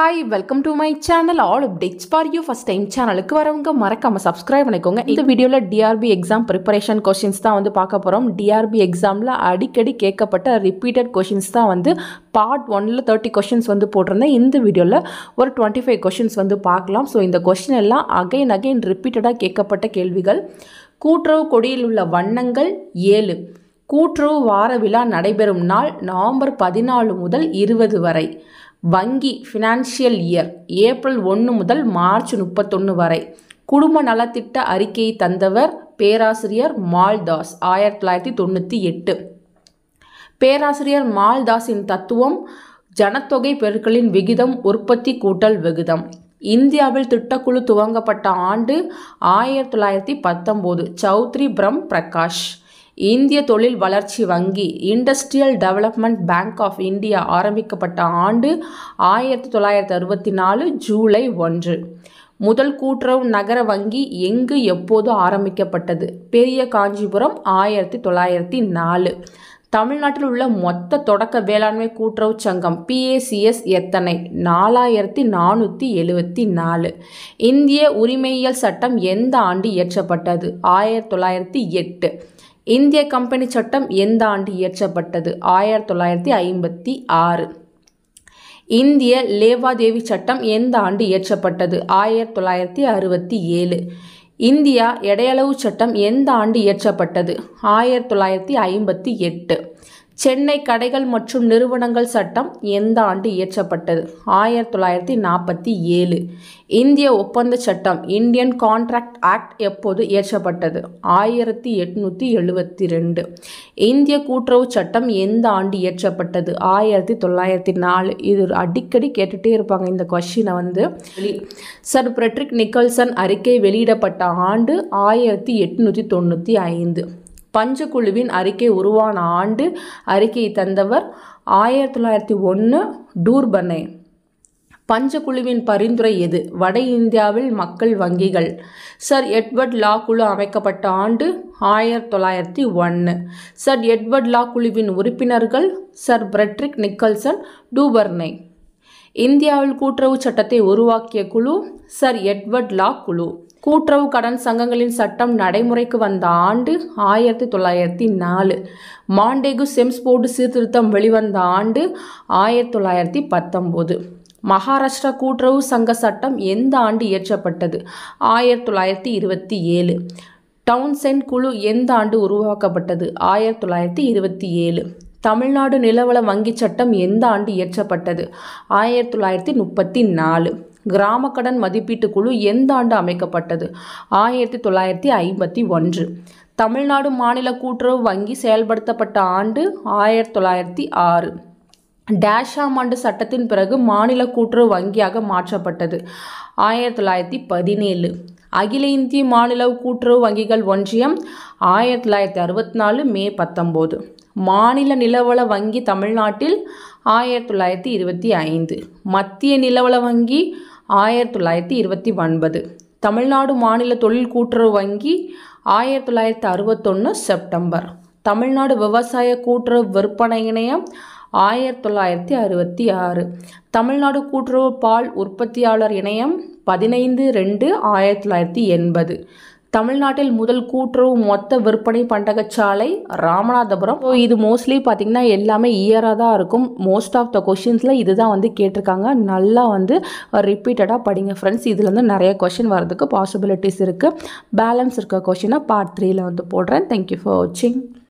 hi welcome to my channel all updates for you first time சேனலுக்கு வரவங்க மறக்காம subscribe பண்ணிக்கோங்க இந்த வீடியோவில் டிஆர்பி எக்ஸாம் ப்ரிப்பரேஷன் கொஷின்ஸ் தான் வந்து பார்க்க போகிறோம் டிஆர்பி எக்ஸாமில் அடிக்கடி கேட்கப்பட்ட ரிப்பீட்டட் கொஷின்ஸ் தான் வந்து பார்ட் ஒன்னில் தேர்ட்டி கொஷின்ஸ் வந்து போட்டிருந்தேன் இந்த வீடியோவில் ஒரு டுவெண்ட்டி ஃபைவ் கொஷின்ஸ் வந்து பார்க்கலாம் ஸோ இந்த கொஷின் எல்லாம் அகைன் அகைன் ரிப்பீட்டடாக கேட்கப்பட்ட கேள்விகள் கூட்டுறவு கொடியில் உள்ள வண்ணங்கள் ஏழு கூட்டுறவு வார விழா நடைபெறும் நாள் நவம்பர் பதினாலு முதல் இருபது வரை வங்கி ஃபினான்ஷியல் இயர் ஏப்ரல் ஒன்று முதல் மார்ச் முப்பத்தொன்று வரை குடும்ப நலத்திட்ட அறிக்கையை தந்தவர் பேராசிரியர் மால்தாஸ் ஆயிரத்தி தொள்ளாயிரத்தி தொண்ணூற்றி எட்டு பேராசிரியர் மால்தாஸின் தத்துவம் ஜனத்தொகை பெருக்களின் விகிதம் உற்பத்தி கூட்டல் விகிதம் இந்தியாவில் திட்டக்குழு துவங்கப்பட்ட ஆண்டு ஆயிரத்தி தொள்ளாயிரத்தி பத்தொம்போது சௌத்ரி பிரம் பிரகாஷ் இந்திய தொழில் வளர்ச்சி வங்கி industrial development bank of India ஆரம்பிக்கப்பட்ட ஆண்டு ஆயிரத்தி தொள்ளாயிரத்தி அறுபத்தி நாலு ஜூலை ஒன்று முதல் கூட்டுறவு நகர வங்கி எங்கு எப்போது ஆரம்பிக்கப்பட்டது பெரிய காஞ்சிபுரம் ஆயிரத்தி தொள்ளாயிரத்தி நாலு தமிழ்நாட்டில் உள்ள மொத்த தொடக்க வேளாண்மை கூட்டுறவு சங்கம் பிஏசிஎஸ் எத்தனை நாலாயிரத்தி நானூற்றி எழுபத்தி நாலு இந்திய உரிமையியல் சட்டம் எந்த ஆண்டு இயற்றப்பட்டது ஆயிரத்தி தொள்ளாயிரத்தி எட்டு இந்திய கம்பெனி சட்டம் எந்த ஆண்டு இயற்றப்பட்டது ஆயிரத்தி தொள்ளாயிரத்தி ஐம்பத்தி ஆறு இந்திய லேவாதேவி சட்டம் எந்த ஆண்டு இயற்றப்பட்டது ஆயிரத்தி தொள்ளாயிரத்தி அறுபத்தி ஏழு இந்தியா எடையளவு சட்டம் எந்த ஆண்டு இயற்றப்பட்டது ஆயிரத்தி தொள்ளாயிரத்தி ஐம்பத்தி எட்டு சென்னை கடைகள் மற்றும் நிறுவனங்கள் சட்டம் எந்த ஆண்டு இயற்றப்பட்டது ஆயிரத்தி தொள்ளாயிரத்தி நாற்பத்தி ஏழு இந்திய ஒப்பந்த சட்டம் இந்தியன் கான்ட்ராக்ட் ஆக்ட் எப்போது இயற்றப்பட்டது ஆயிரத்தி எட்நூற்றி எழுபத்தி ரெண்டு இந்திய கூட்டுறவு சட்டம் எந்த ஆண்டு இயற்றப்பட்டது ஆயிரத்தி தொள்ளாயிரத்தி நாலு இது அடிக்கடி கேட்டுகிட்டே இருப்பாங்க இந்த கொஷினை வந்து சர் பிரெட்ரிக் நிக்கல்சன் அறிக்கை வெளியிடப்பட்ட ஆண்டு ஆயிரத்தி எட்நூற்றி தொண்ணூற்றி ஐந்து பஞ்சு குழுவின் அறிக்கை உருவான ஆண்டு அறிக்கையை தந்தவர் ஆயிரத்தி தொள்ளாயிரத்தி ஒன்று டூர்பனை குழுவின் பரிந்துரை எது வட இந்தியாவில் மக்கள் வங்கிகள் சர் எட்வர்ட் லா குழு அமைக்கப்பட்ட ஆண்டு ஆயிரத்தி தொள்ளாயிரத்தி ஒன்று சர் எட்வர்ட் லா குழுவின் உறுப்பினர்கள் சர் பிரெட்ரிக் நிக்கல்சன் டூபர்னை இந்தியாவில் கூட்டுறவு சட்டத்தை உருவாக்கிய குழு சர் எட்வர்ட் லா குழு கூட்டுறவு கடன் சங்கங்களின் சட்டம் நடைமுறைக்கு வந்த ஆண்டு ஆயிரத்தி தொள்ளாயிரத்தி நாலு மாண்டேகு செம்ஸ் போர்டு சீர்திருத்தம் வெளிவந்த ஆண்டு ஆயிரத்தி தொள்ளாயிரத்தி பத்தொம்போது மகாராஷ்டிரா கூட்டுறவு சங்க சட்டம் எந்த ஆண்டு இயற்றப்பட்டது ஆயிரத்தி தொள்ளாயிரத்தி இருபத்தி ஏழு டவுன்சென்ட் குழு எந்த ஆண்டு உருவாக்கப்பட்டது ஆயிரத்தி தொள்ளாயிரத்தி இருபத்தி ஏழு தமிழ்நாடு நிலவள வங்கிச் சட்டம் எந்த ஆண்டு இயற்றப்பட்டது ஆயிரத்தி தொள்ளாயிரத்தி முப்பத்தி நாலு கிராம கடன் மதிப்பீட்டு குழு எந்த ஆண்டு அமைக்கப்பட்டது ஆயிரத்தி தொள்ளாயிரத்தி ஐம்பத்தி ஒன்று தமிழ்நாடு மாநில கூட்டுறவு வங்கி செயல்படுத்தப்பட்ட ஆண்டு ஆயிரத்தி தொள்ளாயிரத்தி ஆறு டேஷாம் ஆண்டு சட்டத்தின் பிறகு மாநில கூட்டுறவு வங்கியாக மாற்றப்பட்டது ஆயிரத்தி தொள்ளாயிரத்தி பதினேழு அகில இந்திய மாநில கூட்டுறவு வங்கிகள் ஒன்றியம் ஆயிரத்தி தொள்ளாயிரத்தி அறுபத்தி நாலு மே பத்தொம்போது மாநில நிலவள வங்கி தமிழ்நாட்டில் ஆயிரத்தி தொள்ளாயிரத்தி இருபத்தி ஐந்து மத்திய நிலவள வங்கி ஆயிரத்தி தொள்ளாயிரத்தி இருபத்தி ஒன்பது தமிழ்நாடு மாநில தொழில் கூட்டுறவு வங்கி ஆயிரத்தி தொள்ளாயிரத்தி அறுபத்தொன்று செப்டம்பர் தமிழ்நாடு விவசாய கூட்டுறவு விற்பனை இணையம் ஆயிரத்தி தொள்ளாயிரத்தி அறுபத்தி ஆறு தமிழ்நாடு கூட்டுறவு பால் உற்பத்தியாளர் இணையம் பதினைந்து ரெண்டு ஆயிரத்தி தொள்ளாயிரத்தி எண்பது தமிழ்நாட்டில் முதல் கூட்டுறவு மொத்த விற்பனை பண்டகச்சாலை ராமநாதபுரம் ஸோ இது மோஸ்ட்லி பார்த்திங்கன்னா எல்லாமே இயராக தான் இருக்கும் மோஸ்ட் ஆஃப் த கொஷின்ஸில் இதுதான் வந்து கேட்டிருக்காங்க நல்லா வந்து ரிப்பீட்டடாக படிங்க ஃப்ரெண்ட்ஸ் இதுலேருந்து நிறைய கொஷின் வரதுக்கு பாசிபிலிட்டிஸ் இருக்குது பேலன்ஸ் இருக்க கொஷினை பார்ட் த்ரீயில் வந்து போடுறேன் தேங்க்யூ ஃபார் வாட்சிங்